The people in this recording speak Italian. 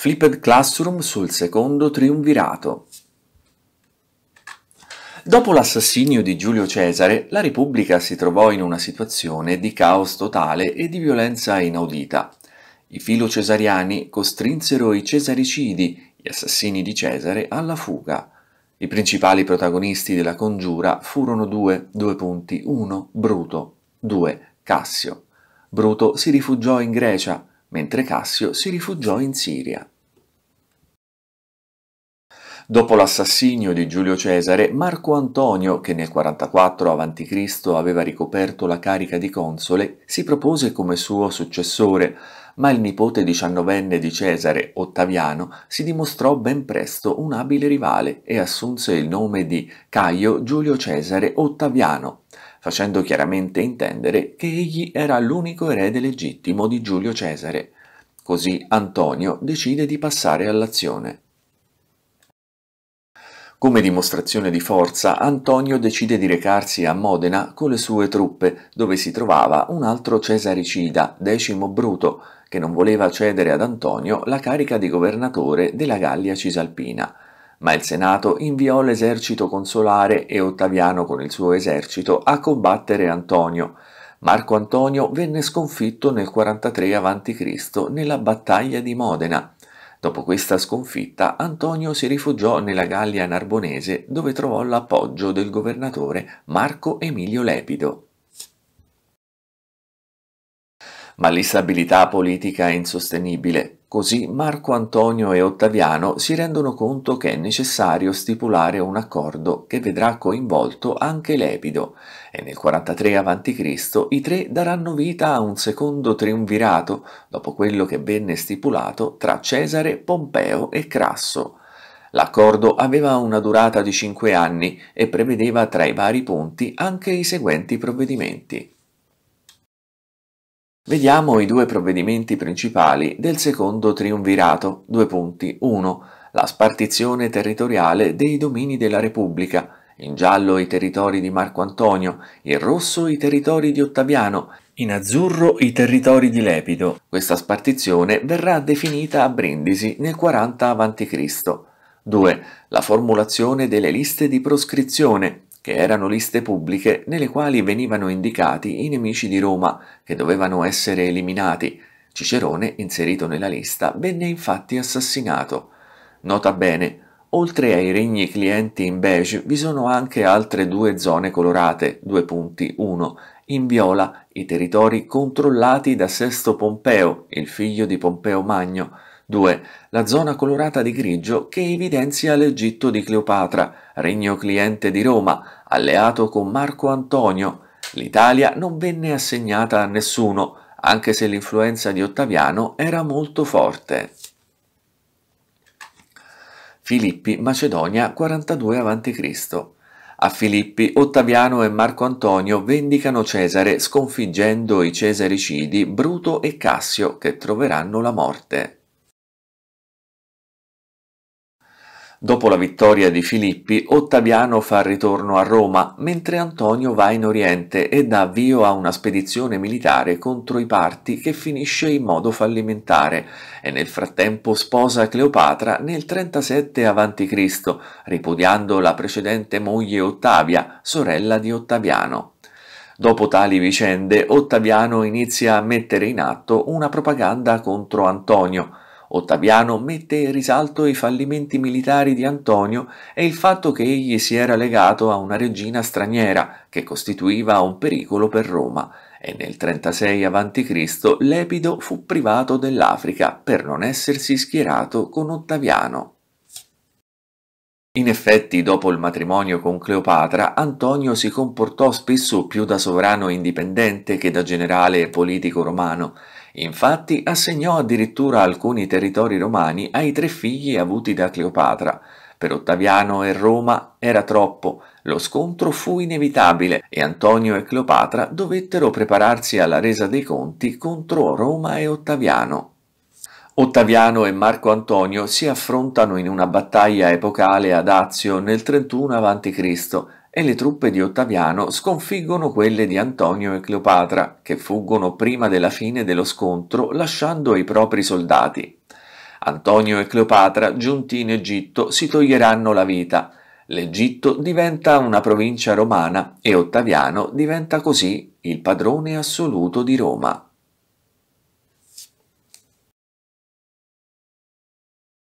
Flipped Classroom sul secondo triumvirato. Dopo l'assassinio di Giulio Cesare, la Repubblica si trovò in una situazione di caos totale e di violenza inaudita. I filo cesariani costrinsero i cesaricidi, gli assassini di Cesare, alla fuga. I principali protagonisti della congiura furono due, due punti, uno Bruto, due Cassio. Bruto si rifugiò in Grecia, mentre Cassio si rifugiò in Siria. Dopo l'assassinio di Giulio Cesare, Marco Antonio, che nel 44 a.C. aveva ricoperto la carica di console, si propose come suo successore, ma il nipote diciannovenne di Cesare, Ottaviano, si dimostrò ben presto un abile rivale e assunse il nome di Caio Giulio Cesare Ottaviano, facendo chiaramente intendere che egli era l'unico erede legittimo di Giulio Cesare. Così Antonio decide di passare all'azione. Come dimostrazione di forza, Antonio decide di recarsi a Modena con le sue truppe, dove si trovava un altro cesaricida, Decimo Bruto, che non voleva cedere ad Antonio la carica di governatore della Gallia Cisalpina. Ma il Senato inviò l'esercito consolare e Ottaviano con il suo esercito a combattere Antonio. Marco Antonio venne sconfitto nel 43 a.C. nella battaglia di Modena Dopo questa sconfitta Antonio si rifugiò nella Gallia Narbonese dove trovò l'appoggio del governatore Marco Emilio Lepido. Ma l'instabilità politica è insostenibile. Così Marco Antonio e Ottaviano si rendono conto che è necessario stipulare un accordo che vedrà coinvolto anche Lepido e nel 43 a.C. i tre daranno vita a un secondo triumvirato dopo quello che venne stipulato tra Cesare, Pompeo e Crasso. L'accordo aveva una durata di cinque anni e prevedeva tra i vari punti anche i seguenti provvedimenti. Vediamo i due provvedimenti principali del secondo triumvirato, 1. la spartizione territoriale dei domini della Repubblica, in giallo i territori di Marco Antonio, in rosso i territori di Ottaviano, in azzurro i territori di Lepido. Questa spartizione verrà definita a Brindisi nel 40 a.C. 2. La formulazione delle liste di proscrizione, che erano liste pubbliche nelle quali venivano indicati i nemici di Roma, che dovevano essere eliminati. Cicerone, inserito nella lista, venne infatti assassinato. Nota bene, oltre ai regni clienti in beige vi sono anche altre due zone colorate, 2.1, in viola i territori controllati da Sesto Pompeo, il figlio di Pompeo Magno, 2. La zona colorata di grigio che evidenzia l'Egitto di Cleopatra, regno cliente di Roma, alleato con Marco Antonio. L'Italia non venne assegnata a nessuno, anche se l'influenza di Ottaviano era molto forte. Filippi, Macedonia, 42 a.C. A Filippi, Ottaviano e Marco Antonio vendicano Cesare sconfiggendo i cesaricidi Bruto e Cassio che troveranno la morte. Dopo la vittoria di Filippi, Ottaviano fa ritorno a Roma, mentre Antonio va in Oriente e dà avvio a una spedizione militare contro i parti che finisce in modo fallimentare e nel frattempo sposa Cleopatra nel 37 a.C., ripudiando la precedente moglie Ottavia, sorella di Ottaviano. Dopo tali vicende, Ottaviano inizia a mettere in atto una propaganda contro Antonio, Ottaviano mette in risalto i fallimenti militari di Antonio e il fatto che egli si era legato a una regina straniera che costituiva un pericolo per Roma e nel 36 a.C. Lepido fu privato dell'Africa per non essersi schierato con Ottaviano. In effetti, dopo il matrimonio con Cleopatra, Antonio si comportò spesso più da sovrano indipendente che da generale e politico romano Infatti assegnò addirittura alcuni territori romani ai tre figli avuti da Cleopatra. Per Ottaviano e Roma era troppo, lo scontro fu inevitabile e Antonio e Cleopatra dovettero prepararsi alla resa dei conti contro Roma e Ottaviano. Ottaviano e Marco Antonio si affrontano in una battaglia epocale ad Azio nel 31 a.C e le truppe di Ottaviano sconfiggono quelle di Antonio e Cleopatra, che fuggono prima della fine dello scontro lasciando i propri soldati. Antonio e Cleopatra, giunti in Egitto, si toglieranno la vita. L'Egitto diventa una provincia romana e Ottaviano diventa così il padrone assoluto di Roma.